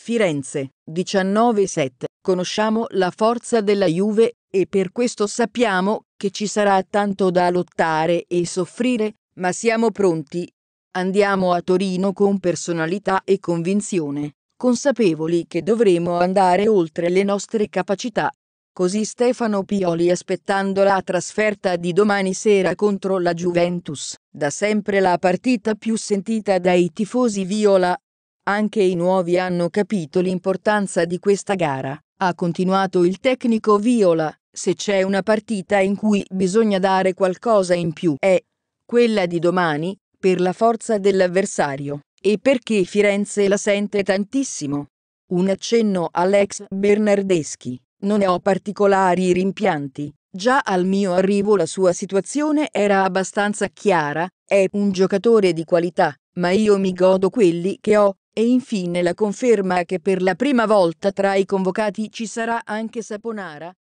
Firenze, 19-7. Conosciamo la forza della Juve e per questo sappiamo che ci sarà tanto da lottare e soffrire, ma siamo pronti. Andiamo a Torino con personalità e convinzione, consapevoli che dovremo andare oltre le nostre capacità. Così Stefano Pioli aspettando la trasferta di domani sera contro la Juventus, da sempre la partita più sentita dai tifosi viola, anche i nuovi hanno capito l'importanza di questa gara, ha continuato il tecnico Viola, se c'è una partita in cui bisogna dare qualcosa in più è quella di domani, per la forza dell'avversario, e perché Firenze la sente tantissimo. Un accenno all'ex Bernardeschi, non ho particolari rimpianti, Già al mio arrivo la sua situazione era abbastanza chiara, è un giocatore di qualità, ma io mi godo quelli che ho, e infine la conferma che per la prima volta tra i convocati ci sarà anche Saponara.